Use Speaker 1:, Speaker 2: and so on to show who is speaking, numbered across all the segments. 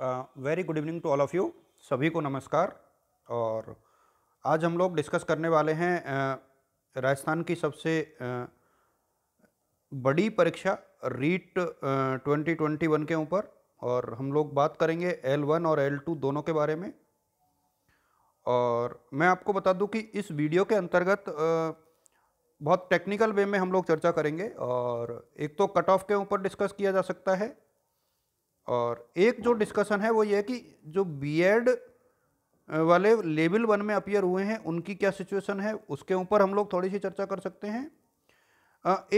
Speaker 1: very good evening to all of you सभी को नमस्कार और आज हम लोग डिस्कस करने वाले हैं uh, राजस्थान की सबसे uh, बड़ी परीक्षा रीट ट्वेंटी ट्वेंटी वन के ऊपर और हम लोग बात करेंगे एल वन और एल टू दोनों के बारे में और मैं आपको बता दूं कि इस वीडियो के अंतर्गत uh, बहुत टेक्निकल वे में हम लोग चर्चा करेंगे और एक तो कट ऑफ के ऊपर डिस्कस किया जा सकता है और एक जो डिस्कशन है वो ये कि जो बीएड वाले लेवल वन में अपियर हुए हैं उनकी क्या सिचुएशन है उसके ऊपर हम लोग थोड़ी सी चर्चा कर सकते हैं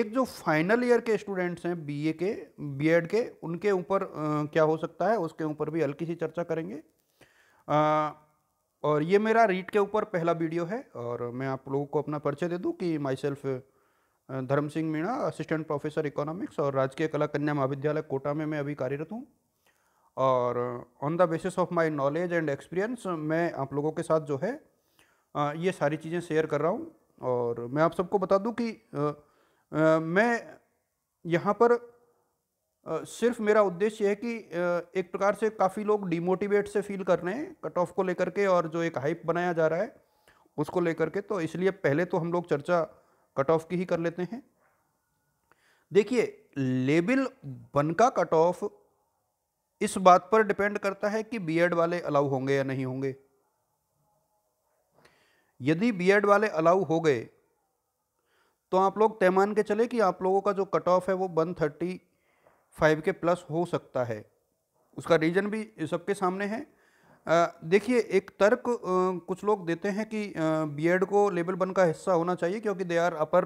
Speaker 1: एक जो फाइनल ईयर के स्टूडेंट्स हैं बीए के बीएड के उनके ऊपर क्या हो सकता है उसके ऊपर भी हल्की सी चर्चा करेंगे और ये मेरा रीट के ऊपर पहला वीडियो है और मैं आप लोगों को अपना परिचय दे दूँ कि myself Dharm Singh Meena assistant professor economics और राजकीय कला कन्या महाविद्यालय कोटा में मैं अभी कार्यरत हूँ और on the basis of my knowledge and experience मैं आप लोगों के साथ जो है ये सारी चीज़ें शेयर कर रहा हूँ और मैं आप सबको बता दूँ कि मैं यहाँ पर सिर्फ मेरा उद्देश्य है कि एक प्रकार से काफ़ी लोग डिमोटिवेट से फील कर रहे हैं कट ऑफ को लेकर के और जो एक हाइप बनाया जा रहा है उसको लेकर के तो इसलिए पहले तो हम लोग चर्चा कट ऑफ की ही कर लेते हैं देखिए लेबल बन का कट ऑफ इस बात पर डिपेंड करता है कि बीएड वाले अलाउ होंगे या नहीं होंगे यदि बीएड वाले अलाउ हो गए तो आप लोग तय मान के चले कि आप लोगों का जो कट ऑफ है वो वन थर्टी फाइव के प्लस हो सकता है उसका रीज़न भी सबके सामने है देखिए एक तर्क आ, कुछ लोग देते हैं कि बीएड को लेवल वन का हिस्सा होना चाहिए क्योंकि दे आर अपर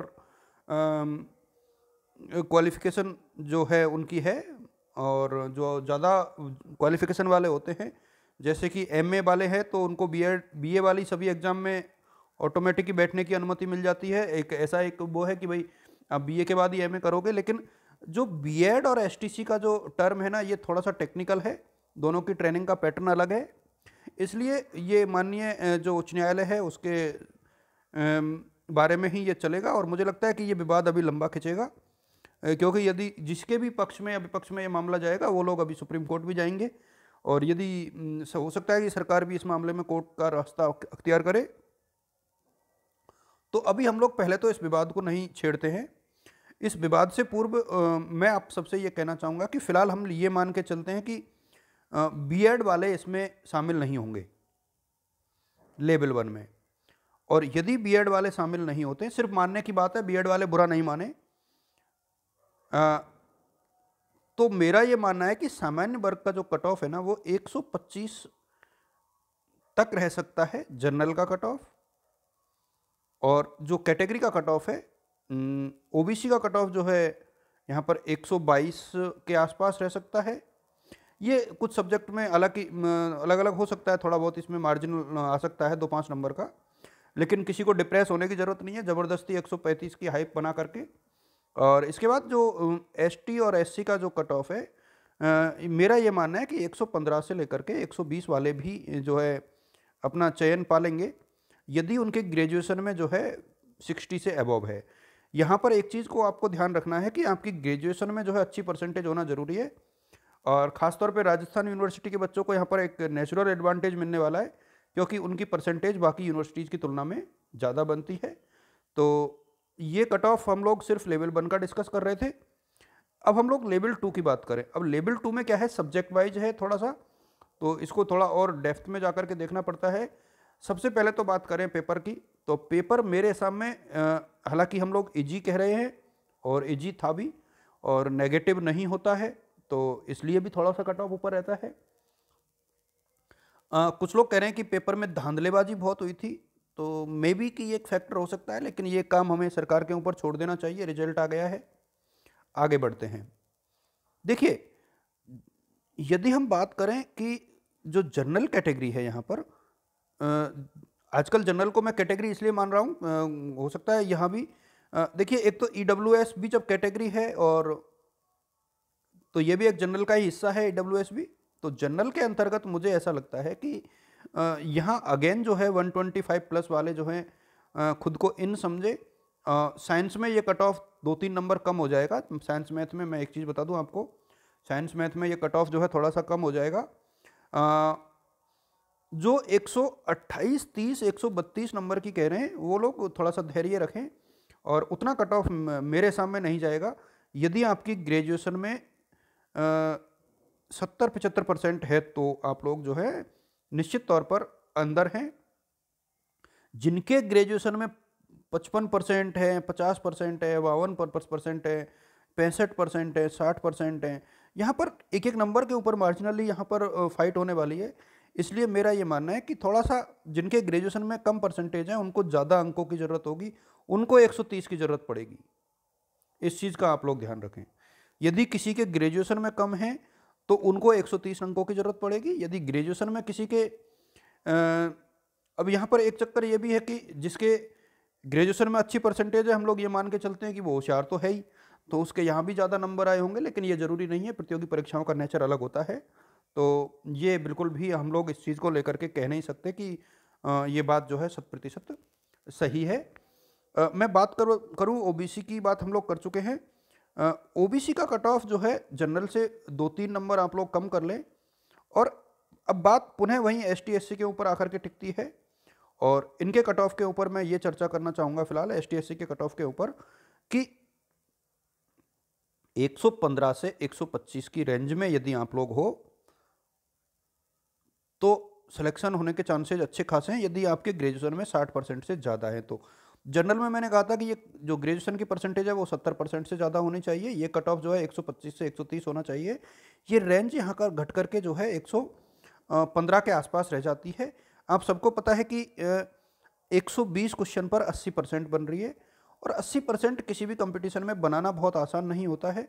Speaker 1: क्वालिफिकेशन जो है उनकी है और जो ज़्यादा क्वालिफिकेशन वाले होते हैं जैसे कि एम वाले हैं तो उनको बी एड बी ए वाली सभी एग्ज़ाम में ऑटोमेटिक बैठने की अनुमति मिल जाती है एक ऐसा एक वो है कि भाई आप ए के बाद ही ए करोगे लेकिन जो एड और सी का जो टर्म है ना ये थोड़ा सा टेक्निकल है दोनों की ट्रेनिंग का पैटर्न अलग है इसलिए ये माननीय जो उच्च न्यायालय है उसके बारे में ही ये चलेगा और मुझे लगता है कि ये विवाद अभी लंबा खिंचेगा क्योंकि यदि जिसके भी पक्ष में पक्ष में ये मामला जाएगा वो लोग अभी सुप्रीम कोर्ट भी जाएंगे और यदि हो सकता है कि सरकार भी इस मामले में कोर्ट का रास्ता अख्तियार करे तो अभी हम लोग पहले तो इस विवाद को नहीं छेड़ते हैं इस विवाद से पूर्व मैं आप सबसे ये कहना चाहूँगा कि फ़िलहाल हम ये मान के चलते हैं कि बीएड वाले इसमें शामिल नहीं होंगे लेवल वन में और यदि बीएड वाले शामिल नहीं होते सिर्फ मानने की बात है बीएड वाले बुरा नहीं माने आ, तो मेरा ये मानना है कि सामान्य वर्ग का जो कट ऑफ है ना वो 125 तक रह सकता है जनरल का कट ऑफ और जो कैटेगरी का कट ऑफ है ओबीसी का कट ऑफ जो है यहाँ पर 122 के आसपास रह सकता है ये कुछ सब्जेक्ट में अलग ही अलग अलग हो सकता है थोड़ा बहुत इसमें मार्जिन आ सकता है दो पाँच नंबर का लेकिन किसी को डिप्रेस होने की ज़रूरत नहीं है ज़बरदस्ती 135 की हाइप बना करके और इसके बाद जो एस और एस का जो कट ऑफ है आ, मेरा ये मानना है कि 115 से लेकर के 120 वाले भी जो है अपना चयन पालेंगे यदि उनके ग्रेजुएशन में जो है 60 से अबव है यहाँ पर एक चीज़ को आपको ध्यान रखना है कि आपकी ग्रेजुएशन में जो है अच्छी परसेंटेज होना ज़रूरी है और ख़ासतौर पर राजस्थान यूनिवर्सिटी के बच्चों को यहाँ पर एक नेचुरल एडवांटेज मिलने वाला है क्योंकि उनकी परसेंटेज बाकी यूनिवर्सिटीज़ की तुलना में ज़्यादा बनती है तो ये कट ऑफ हम लोग सिर्फ लेवल वन का डिस्कस कर रहे थे अब हम लोग लेवल टू की बात करें अब लेवल टू में क्या है सब्जेक्ट वाइज है थोड़ा सा तो इसको थोड़ा और डेफ्थ में जा के देखना पड़ता है सबसे पहले तो बात करें पेपर की तो पेपर मेरे हिसाब में हालांकि हम लोग इजी कह रहे हैं और इजी था भी और नेगेटिव नहीं होता है तो इसलिए भी थोड़ा सा कट ऑफ ऊपर रहता है आ, कुछ लोग कह रहे हैं कि पेपर में धांधलेबाजी बहुत हुई थी तो मे बी कि ये एक फैक्टर हो सकता है लेकिन ये काम हमें सरकार के ऊपर छोड़ देना चाहिए रिजल्ट आ गया है आगे बढ़ते हैं देखिए यदि हम बात करें कि जो जनरल कैटेगरी है यहाँ पर आजकल जनरल को मैं कैटेगरी इसलिए मान रहा हूँ हो सकता है यहाँ भी देखिए एक तो ई e भी जब कैटेगरी है और तो ये भी एक जनरल का ही हिस्सा है ई e भी तो जनरल के अंतर्गत मुझे ऐसा लगता है कि यहाँ अगेन जो है 125 प्लस वाले जो हैं खुद को इन समझे साइंस में ये कट ऑफ दो तीन नंबर कम हो जाएगा साइंस मैथ में मैं एक चीज़ बता दूँ आपको साइंस मैथ में ये कट ऑफ जो है थोड़ा सा कम हो जाएगा आ, जो 128 30 132 नंबर की कह रहे हैं वो लोग थोड़ा सा धैर्य रखें और उतना कट ऑफ मेरे सामने नहीं जाएगा यदि आपकी ग्रेजुएशन में सत्तर पचहत्तर परसेंट है तो आप लोग जो है निश्चित तौर पर अंदर हैं जिनके ग्रेजुएशन में पचपन परसेंट है पचास परसेंट है बावन परसेंट है पैंसठ परसेंट है साठ परसेंट है यहाँ पर एक एक नंबर के ऊपर मार्जिनली यहाँ पर फाइट होने वाली है इसलिए मेरा ये मानना है कि थोड़ा सा जिनके ग्रेजुएशन में कम परसेंटेज है उनको ज़्यादा अंकों की ज़रूरत होगी उनको 130 की ज़रूरत पड़ेगी इस चीज़ का आप लोग ध्यान रखें यदि किसी के ग्रेजुएशन में कम है तो उनको 130 अंकों की ज़रूरत पड़ेगी यदि ग्रेजुएशन में किसी के आ, अब यहाँ पर एक चक्कर ये भी है कि जिसके ग्रेजुएशन में अच्छी परसेंटेज है हम लोग ये मान के चलते हैं कि वो होशियार तो है ही तो उसके यहाँ भी ज़्यादा नंबर आए होंगे लेकिन ये ज़रूरी नहीं है प्रतियोगी परीक्षाओं का नेचर अलग होता है तो ये बिल्कुल भी हम लोग इस चीज़ को लेकर के कह नहीं सकते कि ये बात जो है शत प्रतिशत सही है मैं बात करो करूँ ओ की बात हम लोग कर चुके हैं ओबीसी का कट ऑफ जो है जनरल से दो तीन नंबर आप लोग कम कर लें और अब बात पुनः वहीं एस टी के ऊपर आकर के टिकती है और इनके कट ऑफ के ऊपर मैं ये चर्चा करना चाहूँगा फिलहाल एस टी एस सी के कट ऑफ के ऊपर कि 115 से 125 की रेंज में यदि आप लोग हो तो सिलेक्शन होने के चांसेज अच्छे खासे हैं यदि आपके ग्रेजुएशन में 60 परसेंट से ज़्यादा है तो जनरल में मैंने कहा था कि ये जो ग्रेजुएशन की परसेंटेज है वो सत्तर परसेंट से ज़्यादा होनी चाहिए ये कट ऑफ जो है एक सौ पच्चीस से एक सौ तीस होना चाहिए ये रेंज यहाँ का घट करके जो है एक सौ पंद्रह के आसपास रह जाती है आप सबको पता है कि एक सौ बीस क्वेश्चन पर अस्सी परसेंट बन रही है और अस्सी परसेंट किसी भी कंपटीशन में बनाना बहुत आसान नहीं होता है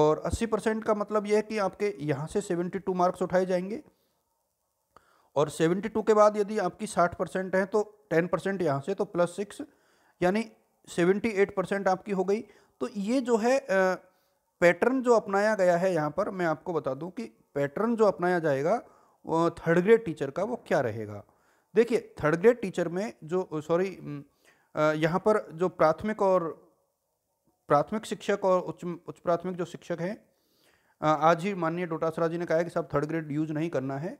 Speaker 1: और अस्सी परसेंट का मतलब यह है कि आपके यहाँ से सेवेंटी टू मार्क्स उठाए जाएंगे और 72 के बाद यदि आपकी 60 परसेंट है तो 10 परसेंट यहाँ से तो प्लस सिक्स यानी 78 परसेंट आपकी हो गई तो ये जो है पैटर्न जो अपनाया गया है यहाँ पर मैं आपको बता दूँ कि पैटर्न जो अपनाया जाएगा वो थर्ड ग्रेड टीचर का वो क्या रहेगा देखिए थर्ड ग्रेड टीचर में जो सॉरी यहाँ पर जो प्राथमिक और प्राथमिक शिक्षक और उच्च उच्च प्राथमिक जो शिक्षक हैं आज ही माननीय डोटासरा जी ने कहा है कि साहब थर्ड ग्रेड यूज नहीं करना है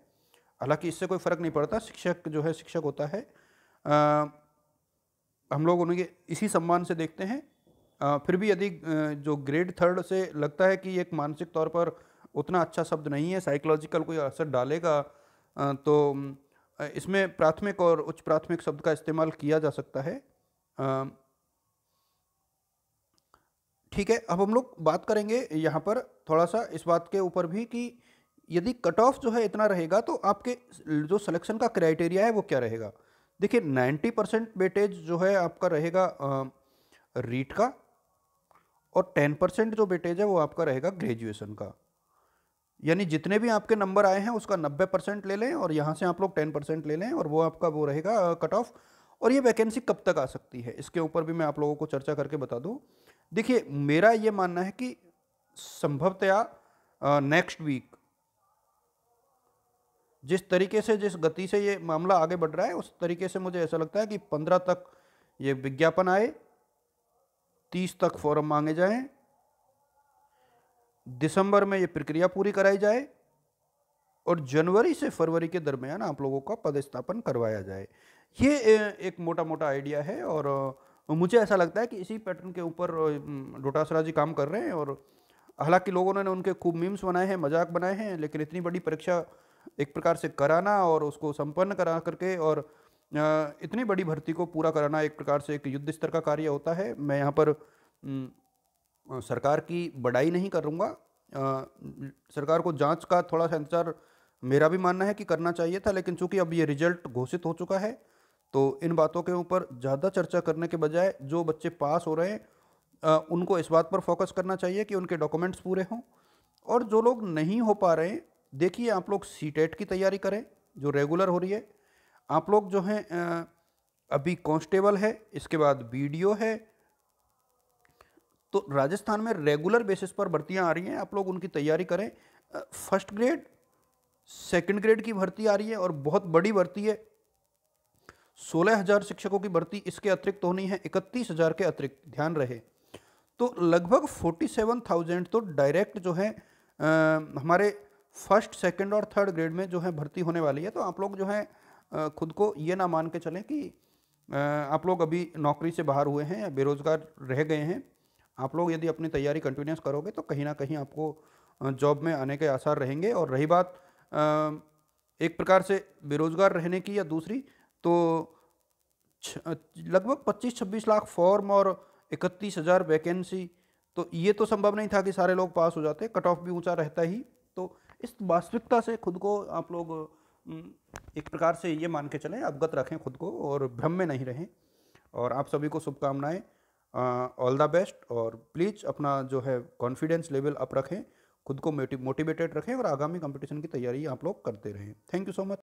Speaker 1: हालांकि इससे कोई फ़र्क नहीं पड़ता शिक्षक जो है शिक्षक होता है आ, हम लोग उनके इसी सम्मान से देखते हैं आ, फिर भी यदि जो ग्रेड थर्ड से लगता है कि एक मानसिक तौर पर उतना अच्छा शब्द नहीं है साइकोलॉजिकल कोई असर डालेगा आ, तो इसमें प्राथमिक और उच्च प्राथमिक शब्द का इस्तेमाल किया जा सकता है ठीक है अब हम लोग बात करेंगे यहाँ पर थोड़ा सा इस बात के ऊपर भी कि यदि कट ऑफ जो है इतना रहेगा तो आपके जो सिलेक्शन का क्राइटेरिया है वो क्या रहेगा देखिए नाइन्टी परसेंट बेटेज जो है आपका रहेगा रीट का और टेन परसेंट जो बेटेज है वो आपका रहेगा ग्रेजुएशन का यानी जितने भी आपके नंबर आए हैं उसका नब्बे परसेंट ले लें और यहाँ से आप लोग टेन परसेंट ले लें और वो आपका वो रहेगा कट ऑफ और ये वैकेंसी कब तक आ सकती है इसके ऊपर भी मैं आप लोगों को चर्चा करके बता दूँ देखिए मेरा ये मानना है कि संभवतया नेक्स्ट वीक जिस तरीके से जिस गति से ये मामला आगे बढ़ रहा है उस तरीके से मुझे ऐसा लगता है कि पंद्रह तक ये विज्ञापन आए तीस तक फॉरम मांगे जाएं दिसंबर में ये प्रक्रिया पूरी कराई जाए और जनवरी से फरवरी के दरमियान आप लोगों का पदस्थापन करवाया जाए ये एक मोटा मोटा आइडिया है और मुझे ऐसा लगता है कि इसी पैटर्न के ऊपर डोटासरा जी काम कर रहे हैं और हालांकि लोगों ने उनके खूब मीम्स बनाए हैं मजाक बनाए हैं लेकिन इतनी बड़ी परीक्षा एक प्रकार से कराना और उसको संपन्न करा करके और इतनी बड़ी भर्ती को पूरा कराना एक प्रकार से एक युद्ध स्तर का कार्य होता है मैं यहाँ पर सरकार की बड़ाई नहीं करूँगा सरकार को जांच का थोड़ा सा इंतजार मेरा भी मानना है कि करना चाहिए था लेकिन चूंकि अब ये रिजल्ट घोषित हो चुका है तो इन बातों के ऊपर ज़्यादा चर्चा करने के बजाय जो बच्चे पास हो रहे हैं उनको इस बात पर फोकस करना चाहिए कि उनके डॉक्यूमेंट्स पूरे हों और जो लोग नहीं हो पा रहे हैं देखिए आप लोग सी टेट e की तैयारी करें जो रेगुलर हो रही है आप लोग जो हैं अभी कांस्टेबल है इसके बाद बी है तो राजस्थान में रेगुलर बेसिस पर भर्तियां आ रही हैं आप लोग उनकी तैयारी करें फर्स्ट ग्रेड सेकंड ग्रेड की भर्ती आ रही है और बहुत बड़ी भर्ती है सोलह हजार शिक्षकों की भर्ती इसके अतिरिक्त होनी है इकतीस हजार के अतिरिक्त ध्यान रहे तो लगभग फोर्टी सेवन थाउजेंड तो डायरेक्ट जो है आ, हमारे फर्स्ट सेकंड और थर्ड ग्रेड में जो है भर्ती होने वाली है तो आप लोग जो है खुद को ये ना मान के चलें कि आप लोग अभी नौकरी से बाहर हुए हैं या बेरोज़गार रह गए हैं आप लोग यदि अपनी तैयारी कंटिन्यूस करोगे तो कहीं ना कहीं आपको जॉब में आने के आसार रहेंगे और रही बात एक प्रकार से बेरोज़गार रहने की या दूसरी तो लगभग 25-26 लाख फॉर्म और इकतीस हज़ार वैकेंसी तो ये तो संभव नहीं था कि सारे लोग पास हो जाते कट ऑफ भी ऊंचा रहता ही तो इस वास्तविकता से खुद को आप लोग एक प्रकार से ये मान के चलें अवगत रखें खुद को और भ्रम में नहीं रहें और आप सभी को शुभकामनाएं ऑल द बेस्ट और प्लीज़ अपना जो है कॉन्फिडेंस लेवल अप रखें खुद को मोटिवेटेड रखें और आगामी कंपटीशन की तैयारी आप लोग करते रहें थैंक यू सो मच